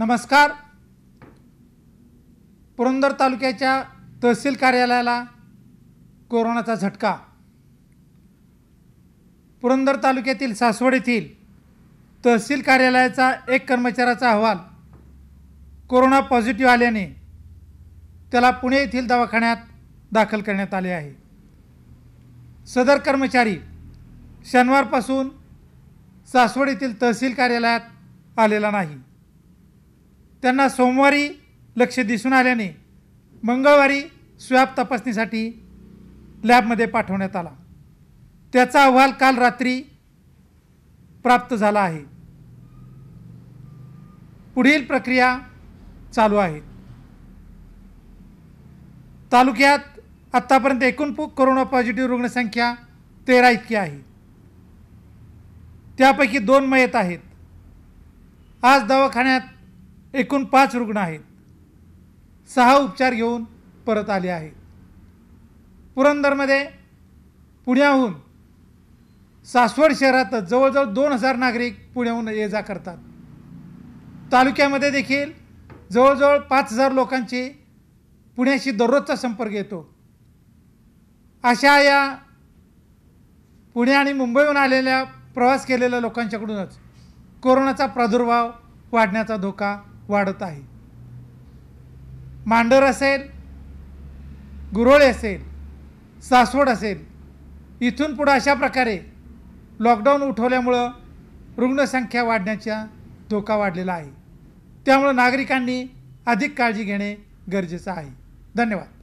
नमस्कार पुरंदर तालुक्याच्या तहसील कार्यालयाला कोरोनाचा झटका पुरंदर तालुक्यातील सासवड येथील तहसील कार्यालयाचा एक कर्मचाऱ्याचा अहवाल कोरोना पॉझिटिव्ह आल्याने त्याला पुणे येथील दवाखान्यात दाखल करण्यात आले आहे सदर कर्मचारी शनिवारपासून सासवड येथील तहसील कार्यालयात आलेला नाही त्यांना सोमवारी लक्ष दिसून आल्याने मंगळवारी स्वॅब तपासणीसाठी लॅबमध्ये पाठवण्यात आला त्याचा अहवाल काल रात्री प्राप्त झाला आहे पुढील प्रक्रिया चालू आहे तालुक्यात आत्तापर्यंत एकूण कोरोना पॉझिटिव्ह रुग्णसंख्या तेरा इतकी आहे त्यापैकी दोन मयत आहेत आज दवाखान्यात एकूण पाच रुग्ण आहेत सहा उपचार घेऊन परत आले आहेत पुरंदरमध्ये पुण्याहून सासवड शहरात जवळजवळ दोन हजार नागरिक पुण्याहून ये जा करतात तालुक्यामध्ये देखील जवळजवळ पाच हजार लोकांची पुण्याशी दररोजचा संपर्क येतो अशा या पुणे आणि मुंबईहून आलेल्या प्रवास केलेल्या लोकांच्याकडूनच कोरोनाचा प्रादुर्भाव वाढण्याचा धोका वाढत आहे मांडर असेल गुरोळे असेल सासवड असेल इथून पुढं अशा प्रकारे लॉकडाऊन उठवल्यामुळं रुग्णसंख्या वाढण्याचा धोका वाढलेला आहे त्यामुळं नागरिकांनी अधिक काळजी घेणे गरजेचं आहे धन्यवाद